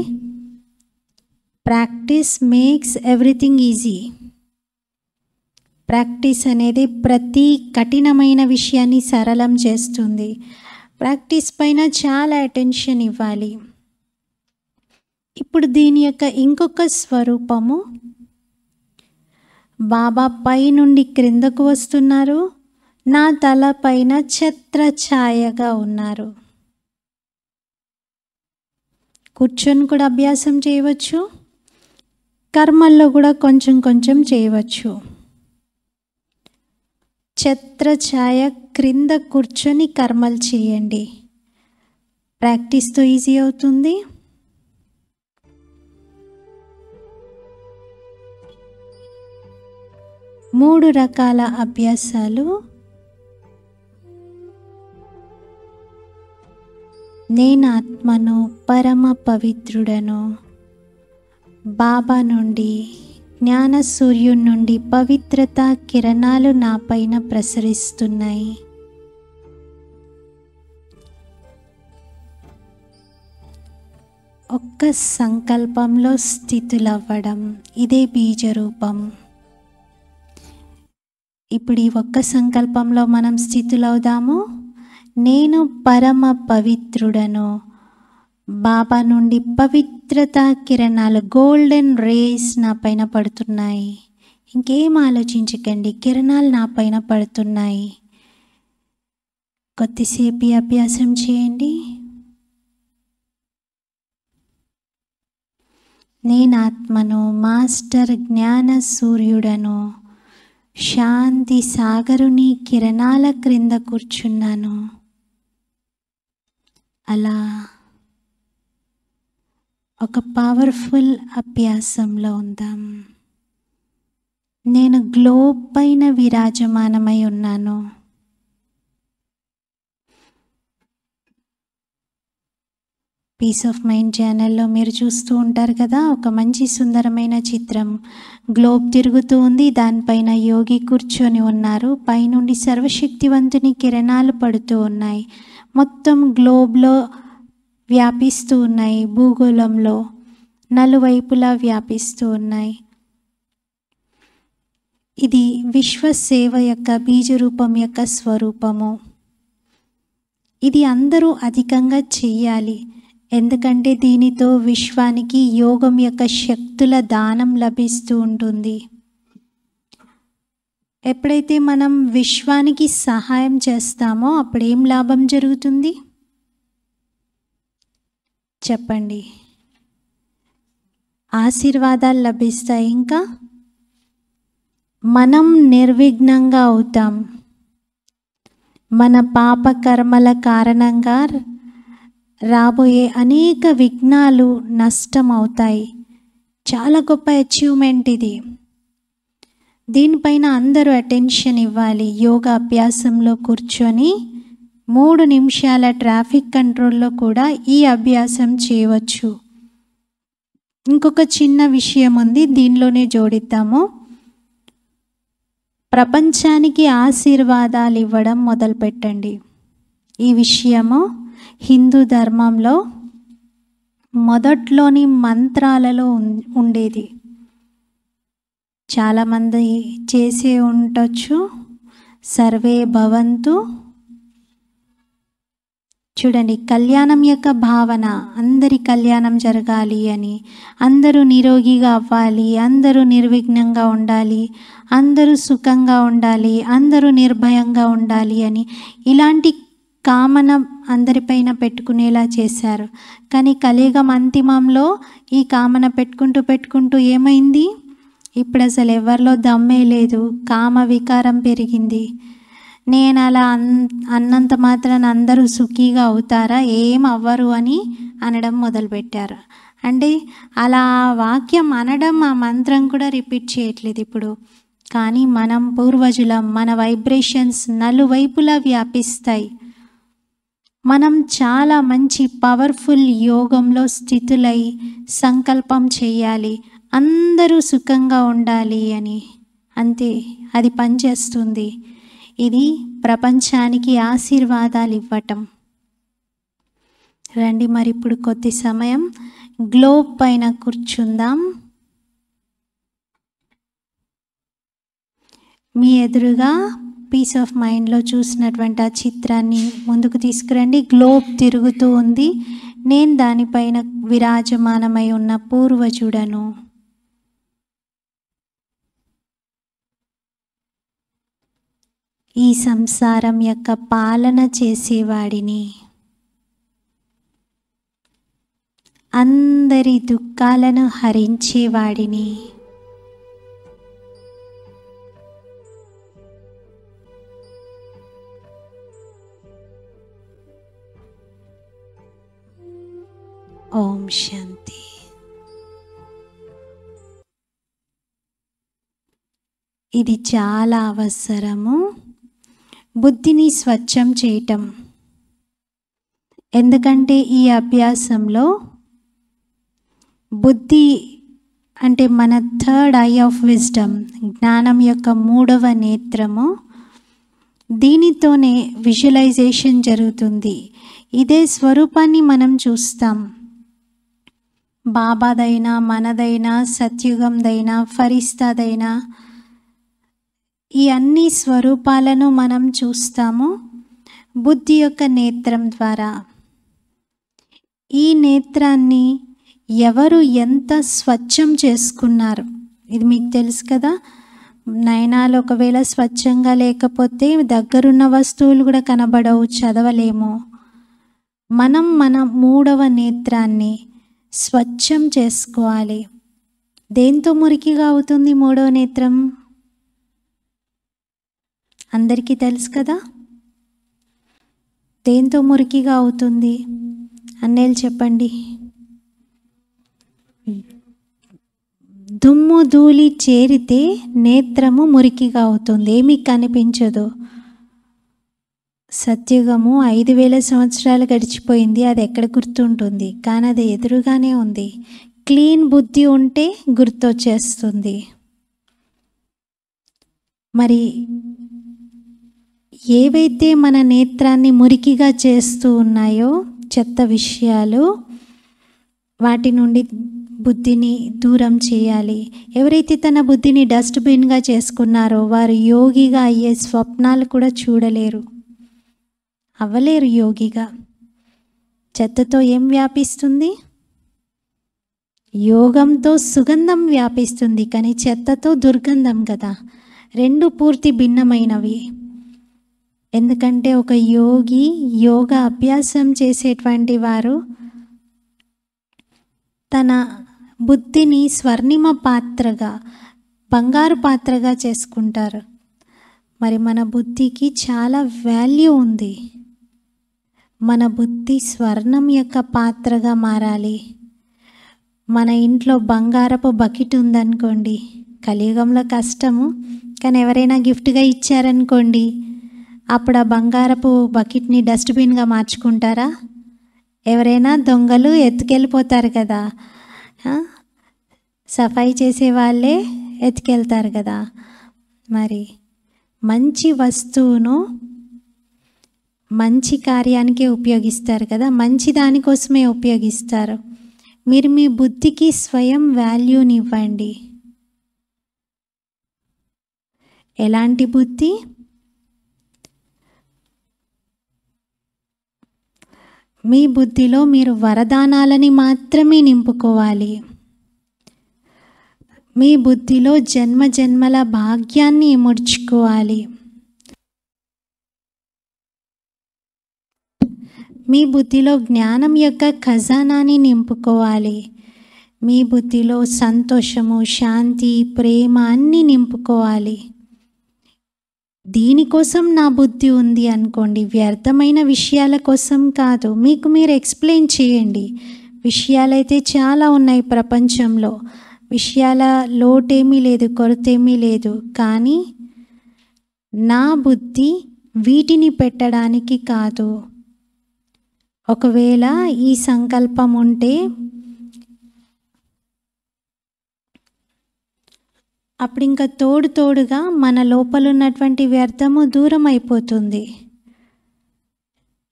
practice makes everything easy practice అనేది ప్రతి కఠినమైన విషయాన్ని సరళం చేస్తుంది ప్రాక్టీస్ పైన చాలా అటెన్షన్ ఇవ్వాలి ఇప్పుడు దీని యొక్క ఇంకొక స్వరూపము బాబా పై నుండి క్రిందకు వస్తున్నారు నా తల పైన ఛాయగా ఉన్నారు కూర్చొని కూడా అభ్యాసం చేయవచ్చు కర్మల్లో కూడా కొంచెం కొంచెం చేయవచ్చు ఛత్రఛాయ క్రింద కూర్చొని కర్మలు చేయండి ప్రాక్టీస్తో ఈజీ అవుతుంది మూడు రకాల అభ్యాసాలు నేనాత్మను పరమ పవిత్రుడను బాబా నుండి జ్ఞాన సూర్యుడి నుండి పవిత్రత కిరణాలు నా పైన ప్రసరిస్తున్నాయి ఒక్క సంకల్పంలో స్థితులవ్వడం ఇదే బీజరూపం ఇప్పుడు ఈ ఒక్క సంకల్పంలో మనం స్థితులవుదాము నేను పరమ పవిత్రుడను బాబా నుండి పవిత్ర పవిత్రత కిరణాలు గోల్డెన్ రేస్ నా పైన పడుతున్నాయి ఇంకేం ఆలోచించకండి కిరణాలు నా పైన పడుతున్నాయి కొద్దిసేపు అభ్యాసం చేయండి నేను ఆత్మను మాస్టర్ జ్ఞాన సూర్యుడను శాంతి సాగరుని కిరణాల క్రింద కూర్చున్నాను అలా ఒక పవర్ఫుల్ అభ్యాసంలో ఉందాం నేను గ్లోబ్ పైన విరాజమానమై ఉన్నాను పీస్ ఆఫ్ మైండ్ ఛానల్లో మీరు చూస్తూ ఉంటారు కదా ఒక మంచి సుందరమైన చిత్రం గ్లోబ్ తిరుగుతూ ఉంది దానిపైన యోగి కూర్చొని ఉన్నారు పైనుండి సర్వశక్తివంతుని కిరణాలు పడుతూ ఉన్నాయి మొత్తం గ్లోబ్లో వ్యాపిస్తూ ఉన్నాయి భూగోళంలో నలువైపులా వ్యాపిస్తూ ఉన్నాయి ఇది విశ్వసేవ యొక్క బీజరూపం యొక్క స్వరూపము ఇది అందరూ అధికంగా చెయ్యాలి ఎందుకంటే దీనితో విశ్వానికి యోగం యొక్క శక్తుల దానం లభిస్తూ ఉంటుంది ఎప్పుడైతే మనం విశ్వానికి సహాయం చేస్తామో అప్పుడేం లాభం జరుగుతుంది చెప్పండి ఆశీర్వాదాలు లభిస్తాయి ఇంకా మనం నిర్విఘ్నంగా అవుతాం మన పాప కర్మల కారణంగా రాబోయే అనేక విఘ్నాలు నష్టం అవుతాయి చాలా గొప్ప అచీవ్మెంట్ ఇది దీనిపైన అందరూ అటెన్షన్ ఇవ్వాలి యోగా అభ్యాసంలో కూర్చొని మూడు నిమిషాల ట్రాఫిక్ కంట్రోల్లో కూడా ఈ అభ్యాసం చేయవచ్చు ఇంకొక చిన్న విషయం ఉంది దీనిలోనే జోడిద్దాము ప్రపంచానికి ఆశీర్వాదాలు ఇవ్వడం మొదలుపెట్టండి ఈ విషయము హిందూ ధర్మంలో మొదట్లోని మంత్రాలలో ఉండేది చాలామంది చేసే ఉండొచ్చు సర్వే భవంతు చూడండి కళ్యాణం యొక్క భావన అందరి కళ్యాణం జరగాలి అని అందరూ నిరోగిగా అవ్వాలి అందరూ నిర్విఘ్నంగా ఉండాలి అందరూ సుఖంగా ఉండాలి అందరూ నిర్భయంగా ఉండాలి అని ఇలాంటి కామన అందరిపైన పెట్టుకునేలా చేశారు కానీ కలియుగం అంతిమంలో ఈ కామన పెట్టుకుంటూ పెట్టుకుంటూ ఏమైంది ఇప్పుడు అసలు ఎవరిలో దమ్మే లేదు కామ వికారం పెరిగింది నేను అలా అన్ అన్నంత మాత్రాన అందరూ సుఖీగా అవుతారా ఏం అవ్వరు అని అనడం మొదలుపెట్టారు అంటే అలా వాక్యం అనడం ఆ మంత్రం కూడా రిపీట్ చేయట్లేదు ఇప్పుడు కానీ మనం పూర్వజులం మన వైబ్రేషన్స్ నలువైపులా వ్యాపిస్తాయి మనం చాలా మంచి పవర్ఫుల్ యోగంలో స్థితులై సంకల్పం చేయాలి అందరూ సుఖంగా ఉండాలి అని అంతే అది పనిచేస్తుంది ఇది ప్రపంచానికి ఆశీర్వాదాలు ఇవ్వటం రండి మరి ఇప్పుడు కొద్ది సమయం గ్లోబ్ పైన కూర్చుందాం మీ ఎదురుగా పీస్ ఆఫ్ మైండ్లో చూసినటువంటి ఆ చిత్రాన్ని ముందుకు తీసుకురండి గ్లోబ్ తిరుగుతూ ఉంది నేను దానిపైన విరాజమానమై ఉన్న పూర్వజుడను ఈ సంసారం యొక్క పాలన చేసేవాడిని అందరి దుఃఖాలను హరించేవాడిని ఓం శాంతి ఇది చాలా అవసరము బుద్ధిని స్వచ్ఛం చేయటం ఎందుకంటే ఈ అభ్యాసంలో బుద్ధి అంటే మన థర్డ్ ఐ ఆఫ్ విజ్డమ్ జ్ఞానం యొక్క మూడవ నేత్రము దీనితోనే విజువలైజేషన్ జరుగుతుంది ఇదే స్వరూపాన్ని మనం చూస్తాం బాబాదైనా మనదైనా సత్యుగందైనా ఫరిస్తాదైనా ఈ అన్ని స్వరూపాలను మనం చూస్తాము బుద్ధి యొక్క నేత్రం ద్వారా ఈ నేత్రాన్ని ఎవరు ఎంత స్వచ్ఛం చేసుకున్నారు ఇది మీకు తెలుసు కదా నయనాలు ఒకవేళ స్వచ్ఛంగా లేకపోతే దగ్గరున్న వస్తువులు కూడా కనబడవు చదవలేము మనం మన మూడవ నేత్రాన్ని స్వచ్ఛం చేసుకోవాలి దేంతో మురికిగా అవుతుంది మూడవ నేత్రం అందరికీ తెలుసు కదా దేంతో మురికిగా అవుతుంది అన్నేళ్ళు చెప్పండి దుమ్ము ధూళి చేరితే నేత్రము మురికిగా అవుతుంది ఏమీ కనిపించదు సత్యుగము ఐదు వేల సంవత్సరాలు గడిచిపోయింది అది ఎక్కడ గుర్తుంటుంది కానీ అది ఎదురుగానే ఉంది క్లీన్ బుద్ధి ఉంటే గుర్తొచ్చేస్తుంది మరి ఏవైతే మన నేత్రాన్ని మురికిగా చేస్తూ ఉన్నాయో చెత్త విషయాలు వాటి నుండి బుద్ధిని దూరం చేయాలి ఎవరైతే తన బుద్ధిని డస్ట్బిన్గా చేసుకున్నారో వారు యోగిగా అయ్యే స్వప్నాలు కూడా చూడలేరు అవ్వలేరు యోగిగా చెత్తతో ఏం వ్యాపిస్తుంది యోగంతో సుగంధం వ్యాపిస్తుంది కానీ చెత్తతో దుర్గంధం కదా రెండు పూర్తి భిన్నమైనవి ఎందుకంటే ఒక యోగి యోగ అభ్యాసం చేసేటువంటి వారు తన బుద్ధిని స్వర్ణిమ పాత్రగా బంగారు పాత్రగా చేసుకుంటారు మరి మన బుద్ధికి చాలా వాల్యూ ఉంది మన బుద్ధి స్వర్ణం యొక్క పాత్రగా మారాలి మన ఇంట్లో బంగారపు బకెట్ ఉందనుకోండి కలియుగంలో కష్టము కానీ ఎవరైనా గిఫ్ట్గా ఇచ్చారనుకోండి అప్పుడు ఆ బంగారపు బకెట్ని డస్ట్బిన్గా మార్చుకుంటారా ఎవరైనా దొంగలు ఎత్తుకెళ్ళిపోతారు కదా సఫాయి చేసే వాళ్ళే ఎత్తుకెళ్తారు కదా మరి మంచి వస్తువును మంచి కార్యానికే ఉపయోగిస్తారు కదా మంచి దానికోసమే ఉపయోగిస్తారు మీరు మీ బుద్ధికి స్వయం వాల్యూని ఇవ్వండి ఎలాంటి బుద్ధి మీ బుద్ధిలో మీరు వరదానాలని మాత్రమే నింపుకోవాలి మీ బుద్ధిలో జన్మ జన్మల భాగ్యాన్ని ముడుచుకోవాలి మీ బుద్ధిలో జ్ఞానం యొక్క ఖజానాని నింపుకోవాలి మీ బుద్ధిలో సంతోషము శాంతి ప్రేమ అన్నీ నింపుకోవాలి దీనికోసం నా బుద్ధి ఉంది అనుకోండి వ్యర్థమైన విషయాల కోసం కాదు మీకు మీరు ఎక్స్ప్లెయిన్ చేయండి విషయాలైతే చాలా ఉన్నాయి ప్రపంచంలో విషయాల లోటేమీ లేదు కొరతేమీ లేదు కానీ నా బుద్ధి వీటిని పెట్టడానికి కాదు ఒకవేళ ఈ సంకల్పం ఉంటే అప్పుడు ఇంకా తోడు తోడుగా మన లోపలున్నటువంటి వ్యర్థము దూరం అయిపోతుంది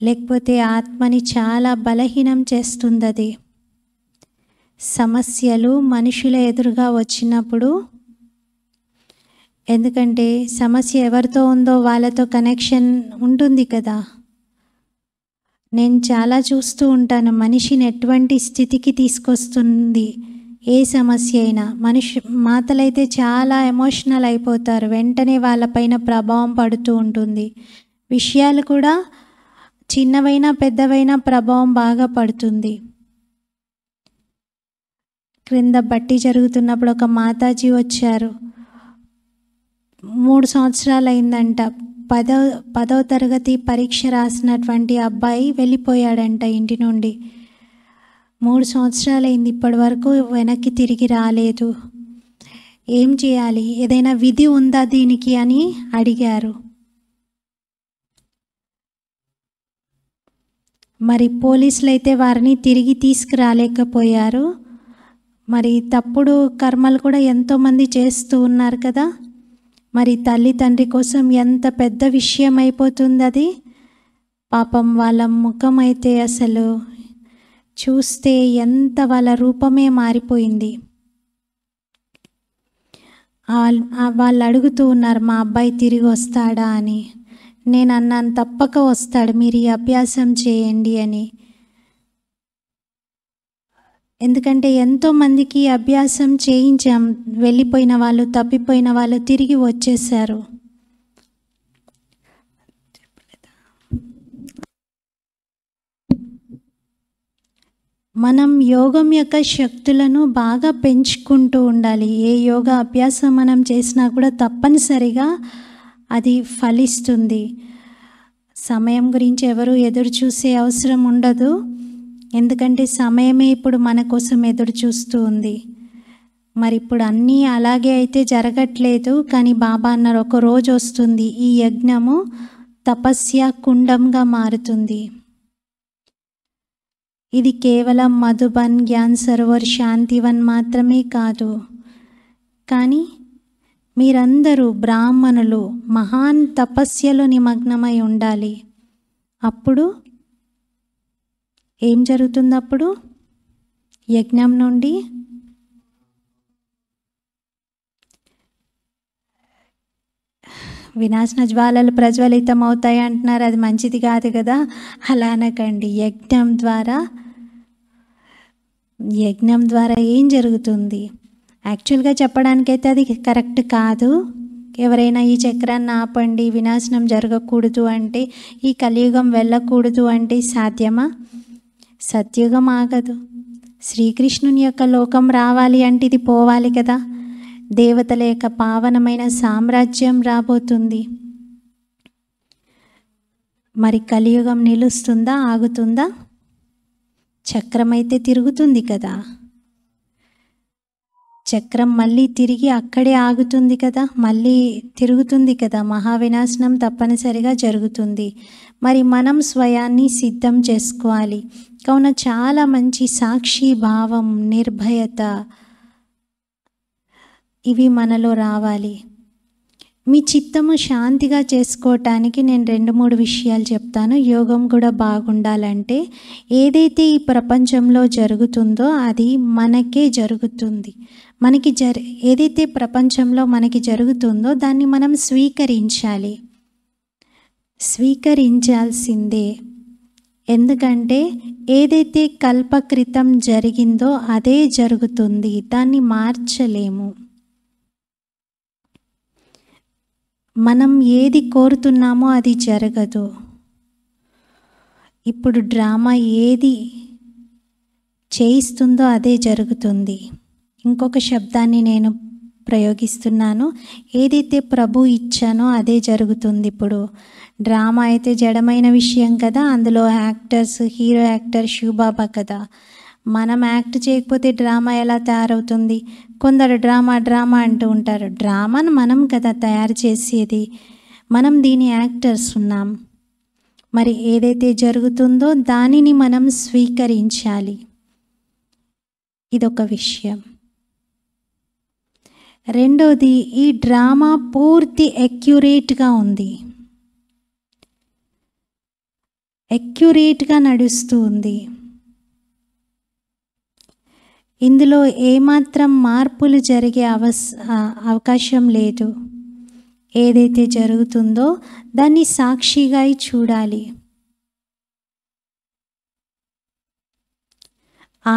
లేకపోతే ఆత్మని చాలా బలహీనం చేస్తుంది అది సమస్యలు మనుషుల ఎదురుగా వచ్చినప్పుడు ఎందుకంటే సమస్య ఎవరితో ఉందో వాళ్ళతో కనెక్షన్ ఉంటుంది కదా నేను చాలా చూస్తూ ఉంటాను మనిషిని ఎటువంటి స్థితికి తీసుకొస్తుంది ఏ సమస్య అయినా మనిషి మాతలైతే చాలా ఎమోషనల్ అయిపోతారు వెంటనే వాళ్ళపైన ప్రభావం పడుతూ ఉంటుంది విషయాలు కూడా చిన్నవైనా పెద్దవైనా ప్రభావం బాగా పడుతుంది క్రింద బట్టి జరుగుతున్నప్పుడు ఒక మాతాజీ వచ్చారు మూడు సంవత్సరాలు అయిందంట పదో పదవ తరగతి పరీక్ష రాసినటువంటి అబ్బాయి వెళ్ళిపోయాడంట ఇంటి నుండి మూడు సంవత్సరాలైంది ఇప్పటి వరకు వెనక్కి తిరిగి రాలేదు ఏం చేయాలి ఏదైనా విధి ఉందా దీనికి అని అడిగారు మరి పోలీసులు అయితే వారిని తిరిగి తీసుకురాలేకపోయారు మరి తప్పుడు కర్మలు కూడా ఎంతోమంది చేస్తూ ఉన్నారు కదా మరి తల్లి తండ్రి కోసం ఎంత పెద్ద విషయం అయిపోతుంది అది పాపం వాళ్ళ ముఖం అయితే అసలు చూస్తే ఎంత వాళ్ళ రూపమే మారిపోయింది వాళ్ళు అడుగుతూ ఉన్నారు మా అబ్బాయి తిరిగి వస్తాడా అని నేను అన్నాను తప్పక వస్తాడు మీరు ఈ అభ్యాసం చేయండి అని ఎందుకంటే ఎంతోమందికి అభ్యాసం చేయించాం వెళ్ళిపోయిన వాళ్ళు తప్పిపోయిన వాళ్ళు తిరిగి వచ్చేసారు మనం యోగం యొక్క శక్తులను బాగా పెంచుకుంటూ ఉండాలి ఏ యోగా అభ్యాసం మనం చేసినా కూడా తప్పనిసరిగా అది ఫలిస్తుంది సమయం గురించి ఎవరు ఎదురు చూసే అవసరం ఉండదు ఎందుకంటే సమయమే ఇప్పుడు మన కోసం ఎదురు చూస్తూ ఉంది మరి ఇప్పుడు అన్నీ అలాగే అయితే జరగట్లేదు కానీ బాబా అన్నారు ఒక రోజు వస్తుంది ఈ యజ్ఞము తపస్య కుండంగా మారుతుంది ఇది కేవలం మధుబన్ గ్యాన్ సరోవర్ శాంతివన్ మాత్రమే కాదు కానీ మీరందరూ బ్రాహ్మణులు మహాన్ తపస్యలో నిమగ్నమై ఉండాలి అప్పుడు ఏం జరుగుతుంది అప్పుడు యజ్ఞం నుండి వినాశన జ్వాలలు ప్రజ్వలితం అవుతాయి అంటున్నారు అది మంచిది కాదు కదా అలానకండి యజ్ఞం ద్వారా యజ్ఞం ద్వారా ఏం జరుగుతుంది యాక్చువల్గా చెప్పడానికైతే అది కరెక్ట్ కాదు ఎవరైనా ఈ చక్రాన్ని ఆపండి వినాశనం జరగకూడదు అంటే ఈ కలియుగం వెళ్ళకూడదు అంటే సాధ్యమా సత్యుగం ఆగదు శ్రీకృష్ణుని యొక్క లోకం రావాలి అంటే ఇది పోవాలి కదా దేవతల యొక్క పావనమైన సామ్రాజ్యం రాబోతుంది మరి కలియుగం నిలుస్తుందా ఆగుతుందా చక్రమైతే తిరుగుతుంది కదా చక్రం మళ్ళీ తిరిగి అక్కడే ఆగుతుంది కదా మళ్ళీ తిరుగుతుంది కదా మహావినాశనం తప్పనిసరిగా జరుగుతుంది మరి మనం స్వయాన్ని సిద్ధం చేసుకోవాలి కావున చాలా మంచి సాక్షి భావం నిర్భయత ఇవి మనలో రావాలి మీ చిత్తము శాంతిగా చేసుకోవటానికి నేను రెండు మూడు విషయాలు చెప్తాను యోగం కూడా బాగుండాలంటే ఏదైతే ఈ ప్రపంచంలో జరుగుతుందో అది మనకే జరుగుతుంది మనకి జర ఏదైతే ప్రపంచంలో మనకి జరుగుతుందో దాన్ని మనం స్వీకరించాలి స్వీకరించాల్సిందే ఎందుకంటే ఏదైతే కల్పకృతం జరిగిందో అదే జరుగుతుంది దాన్ని మార్చలేము మనం ఏది కోరుతున్నామో అది జరగదు ఇప్పుడు డ్రామా ఏది చేయిస్తుందో అదే జరుగుతుంది ఇంకొక శబ్దాన్ని నేను ప్రయోగిస్తున్నాను ఏదైతే ప్రభు ఇచ్చానో అదే జరుగుతుంది ఇప్పుడు డ్రామా అయితే జడమైన విషయం కదా అందులో యాక్టర్స్ హీరో యాక్టర్ శివబాబా కదా మనం యాక్ట్ చేయకపోతే డ్రామా ఎలా తయారవుతుంది కొందరు డ్రామా డ్రామా అంటూ ఉంటారు డ్రామాను మనం కదా తయారు చేసేది మనం దీని యాక్టర్స్ ఉన్నాం మరి ఏదైతే జరుగుతుందో దానిని మనం స్వీకరించాలి ఇదొక విషయం రెండోది ఈ డ్రామా పూర్తి అక్యురేట్గా ఉంది అక్యురేట్గా నడుస్తూ ఉంది ఇందులో ఏమాత్రం మార్పులు జరిగే అవస్ అవకాశం లేదు ఏదైతే జరుగుతుందో దాన్ని సాక్షిగా చూడాలి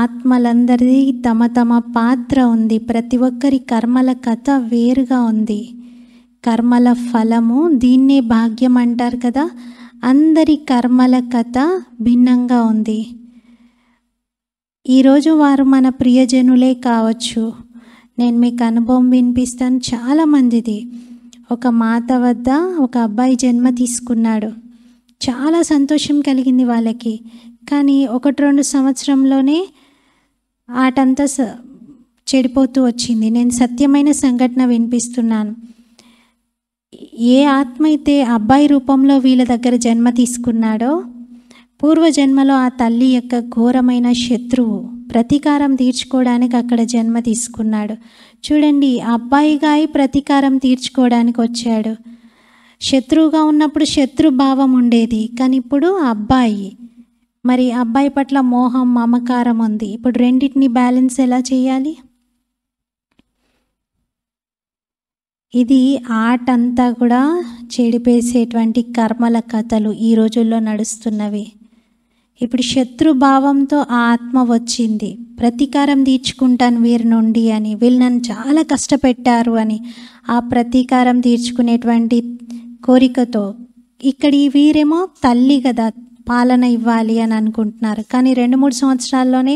ఆత్మలందరిది తమ తమ పాత్ర ఉంది ప్రతి ఒక్కరి కర్మల కథ వేరుగా ఉంది కర్మల ఫలము దీన్నే భాగ్యం అంటారు కదా అందరి కర్మల కథ భిన్నంగా ఉంది ఈరోజు వారు మన ప్రియజనులే కావచ్చు నేను మీకు అనుభవం వినిపిస్తాను చాలామందిది ఒక మాత వద్ద ఒక అబ్బాయి జన్మ తీసుకున్నాడు చాలా సంతోషం కలిగింది వాళ్ళకి కానీ ఒకటి రెండు సంవత్సరంలోనే ఆటంతా స చెడిపోతూ వచ్చింది నేను సత్యమైన సంఘటన వినిపిస్తున్నాను ఏ ఆత్మ అయితే అబ్బాయి రూపంలో వీళ్ళ దగ్గర జన్మ తీసుకున్నాడో పూర్వజన్మలో ఆ తల్లి యొక్క ఘోరమైన శత్రువు ప్రతీకారం తీర్చుకోవడానికి అక్కడ జన్మ తీసుకున్నాడు చూడండి అబ్బాయిగా అయి ప్రతీకారం తీర్చుకోవడానికి వచ్చాడు శత్రువుగా ఉన్నప్పుడు శత్రు భావం ఉండేది కానీ ఇప్పుడు అబ్బాయి మరి అబ్బాయి పట్ల మోహం మమకారం ఉంది ఇప్పుడు రెండింటిని బ్యాలెన్స్ ఎలా చేయాలి ఇది ఆట అంతా కూడా చెడిపేసేటువంటి కర్మల కథలు ఈ రోజుల్లో నడుస్తున్నవి ఇప్పుడు శత్రుభావంతో ఆ ఆత్మ వచ్చింది ప్రతీకారం తీర్చుకుంటాను వీరి నుండి అని వీళ్ళు నన్ను చాలా కష్టపెట్టారు అని ఆ ప్రతీకారం తీర్చుకునేటువంటి కోరికతో ఇక్కడ ఈ వీరేమో తల్లి కదా పాలన ఇవ్వాలి అని అనుకుంటున్నారు కానీ రెండు మూడు సంవత్సరాల్లోనే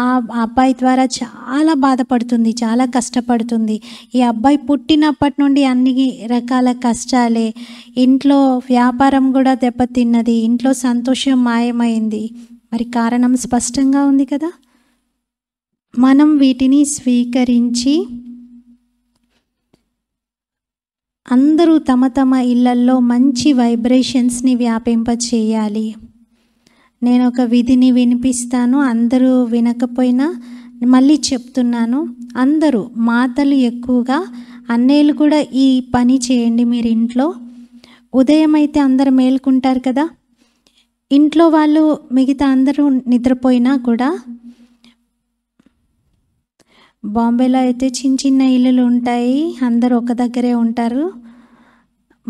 ఆ అబ్బాయి ద్వారా చాలా బాధపడుతుంది చాలా కష్టపడుతుంది ఈ అబ్బాయి పుట్టినప్పటి నుండి అన్ని రకాల కష్టాలే ఇంట్లో వ్యాపారం కూడా దెబ్బతిన్నది ఇంట్లో సంతోషం మాయమైంది మరి కారణం స్పష్టంగా ఉంది కదా మనం వీటిని స్వీకరించి అందరూ తమ తమ ఇళ్లల్లో మంచి వైబ్రేషన్స్ని వ్యాపింపచేయాలి నేను ఒక విధిని వినిపిస్తాను అందరూ వినకపోయినా మళ్ళీ చెప్తున్నాను అందరూ మాతలు ఎక్కువగా అన్నేళ్ళు కూడా ఈ పని చేయండి మీరు ఇంట్లో ఉదయం అయితే అందరు మేల్కుంటారు కదా ఇంట్లో వాళ్ళు మిగతా అందరూ నిద్రపోయినా కూడా బాంబేలో అయితే చిన్న చిన్న ఇల్లులు ఉంటాయి అందరూ ఒక దగ్గరే ఉంటారు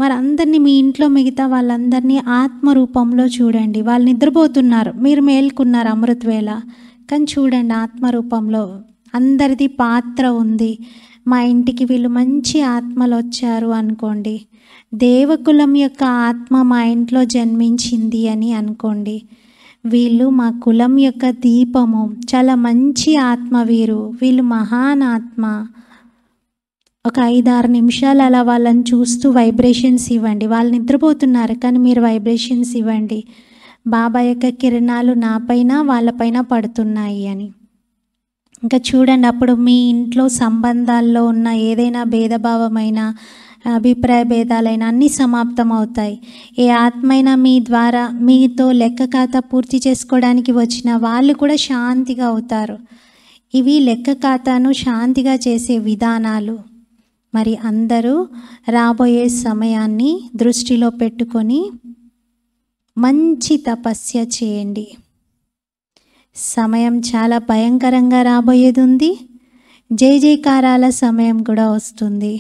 మరందరినీ మీ ఇంట్లో మిగతా వాళ్ళందరినీ ఆత్మ రూపంలో చూడండి వాళ్ళు నిద్రపోతున్నారు మీరు మేల్కున్నారు వేళ కానీ చూడండి ఆత్మ రూపంలో అందరిది పాత్ర ఉంది మా ఇంటికి వీళ్ళు మంచి ఆత్మలు వచ్చారు అనుకోండి దేవకులం యొక్క ఆత్మ మా ఇంట్లో జన్మించింది అని అనుకోండి వీళ్ళు మా కులం యొక్క దీపము చాలా మంచి ఆత్మ వీరు వీళ్ళు మహాన్ ఆత్మ ఒక ఐదారు నిమిషాలు అలా వాళ్ళని చూస్తూ వైబ్రేషన్స్ ఇవ్వండి వాళ్ళు నిద్రపోతున్నారు కానీ మీరు వైబ్రేషన్స్ ఇవ్వండి బాబా యొక్క కిరణాలు నాపైన వాళ్ళపైన పడుతున్నాయి అని ఇంకా చూడండి అప్పుడు మీ ఇంట్లో సంబంధాల్లో ఉన్న ఏదైనా భేదభావమైన అభిప్రాయ భేదాలైన అన్నీ సమాప్తం అవుతాయి ఏ ఆత్మైనా మీ ద్వారా మీతో లెక్క ఖాతా పూర్తి చేసుకోవడానికి వచ్చిన వాళ్ళు కూడా శాంతిగా అవుతారు ఇవి లెక్క ఖాతాను శాంతిగా చేసే విధానాలు మరి అందరూ రాబోయే సమయాన్ని దృష్టిలో పెట్టుకొని మంచి తపస్య చేయండి సమయం చాలా భయంకరంగా రాబోయేది ఉంది జై జయకారాల సమయం కూడా వస్తుంది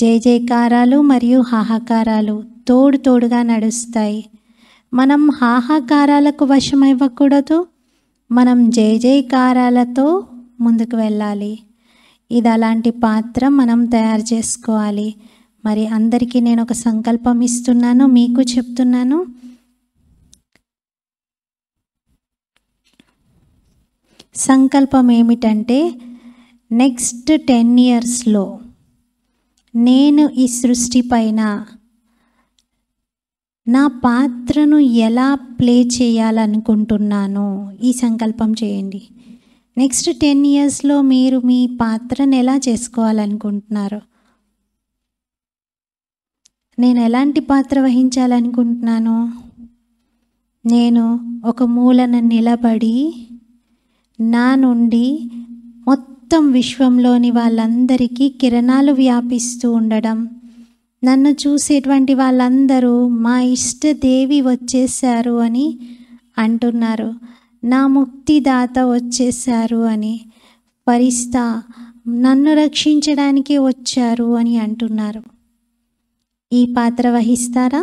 జై జయకారాలు మరియు హాహాకారాలు తోడు తోడుగా నడుస్తాయి మనం హాహాకారాలకు వశం ఇవ్వకూడదు మనం జయ జయకారాలతో ముందుకు వెళ్ళాలి ఇది అలాంటి పాత్ర మనం తయారు చేసుకోవాలి మరి అందరికీ నేను ఒక సంకల్పం ఇస్తున్నాను మీకు చెప్తున్నాను సంకల్పం ఏమిటంటే నెక్స్ట్ టెన్ ఇయర్స్లో నేను ఈ సృష్టి పైన నా పాత్రను ఎలా ప్లే చేయాలనుకుంటున్నాను ఈ సంకల్పం చేయండి నెక్స్ట్ టెన్ ఇయర్స్లో మీరు మీ పాత్రను ఎలా చేసుకోవాలనుకుంటున్నారు నేను ఎలాంటి పాత్ర వహించాలనుకుంటున్నాను నేను ఒక మూలన నిలబడి నా నుండి మొత్తం విశ్వంలోని వాళ్ళందరికీ కిరణాలు వ్యాపిస్తూ ఉండడం నన్ను చూసేటువంటి వాళ్ళందరూ మా ఇష్టదేవి వచ్చేసారు అని అంటున్నారు నా ముక్తిదాత వచ్చేశారు అని పరిస్తా నన్ను రక్షించడానికి వచ్చారు అని అంటున్నారు ఈ పాత్ర వహిస్తారా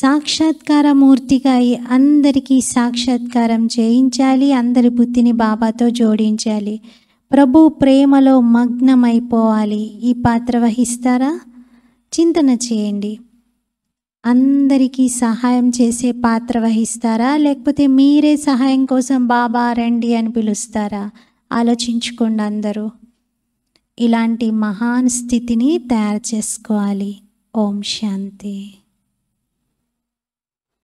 సాక్షాత్కార మూర్తిగా అందరికీ సాక్షాత్కారం చేయించాలి అందరి బుద్ధిని బాబాతో జోడించాలి ప్రభు ప్రేమలో మగ్నమైపోవాలి ఈ పాత్ర వహిస్తారా చింతన చేయండి అందరికీ సహాయం చేసే పాత్ర వహిస్తారా లేకపోతే మీరే సహాయం కోసం బాబా రండి అని పిలుస్తారా ఆలోచించుకోండి అందరూ ఇలాంటి మహాన్ స్థితిని తయారు చేసుకోవాలి ఓం శాంతి